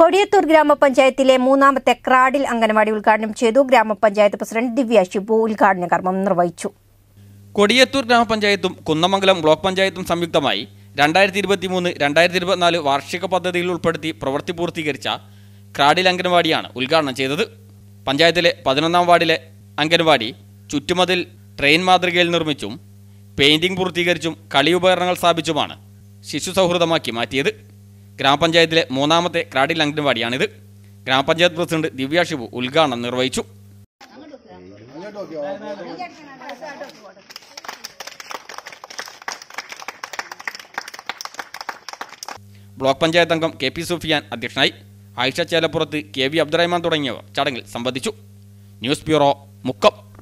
കൊടിയത്തൂർ ഗ്രാമപഞ്ചായത്തിലെ മൂന്നാമത്തെ ക്രാഡിൽ അംഗനവാടി ഉദ്ഘാടനം ചെയ്തു ഗ്രാമപഞ്ചായത്ത് പ്രസിഡന്റ് ദിവ്യ ശിബു ഉദ്ഘാടന കർമ്മം നിർവഹിച്ചു കൊടിയത്തൂർ ഗ്രാമപഞ്ചായത്തും കുന്നമംഗലം ബ്ലോക്ക് പഞ്ചായത്തും സംയുക്തമായി രണ്ടായിരത്തി ഇരുപത്തി മൂന്ന് രണ്ടായിരത്തി ഇരുപത്തിനാല് വാർഷിക പദ്ധതിയിൽ ഉൾപ്പെടുത്തി പ്രവൃത്തി പൂർത്തീകരിച്ച ക്രാഡിൽ അംഗനവാടിയാണ് ഉദ്ഘാടനം ചെയ്തത് പഞ്ചായത്തിലെ പതിനൊന്നാം വാർഡിലെ അംഗനവാടി ചുറ്റുമതിൽ ട്രെയിൻ മാതൃകയിൽ നിർമ്മിച്ചും പെയിന്റിംഗ് പൂർത്തീകരിച്ചും കളിയുപകരണങ്ങൾ സ്ഥാപിച്ചുമാണ് ശിശു സൗഹൃദമാക്കി മാറ്റിയത് ഗ്രാമപഞ്ചായത്തിലെ മൂന്നാമത്തെ ക്രാഡിൽ അംഗൻവാടിയാണിത് ഗ്രാമപഞ്ചായത്ത് പ്രസിഡന്റ് ദിവ്യ ഷിബു ഉദ്ഘാടനം നിർവഹിച്ചു ബ്ലോക്ക് പഞ്ചായത്ത് അംഗം കെ പി സുഫിയാൻ അധ്യക്ഷനായി ആയിഷ ചേലപ്പുറത്ത് കെ വി അബ്ദുറഹ്മാൻ തുടങ്ങിയവർ ചടങ്ങിൽ സംബന്ധിച്ചു ന്യൂസ് ബ്യൂറോ മുക്കം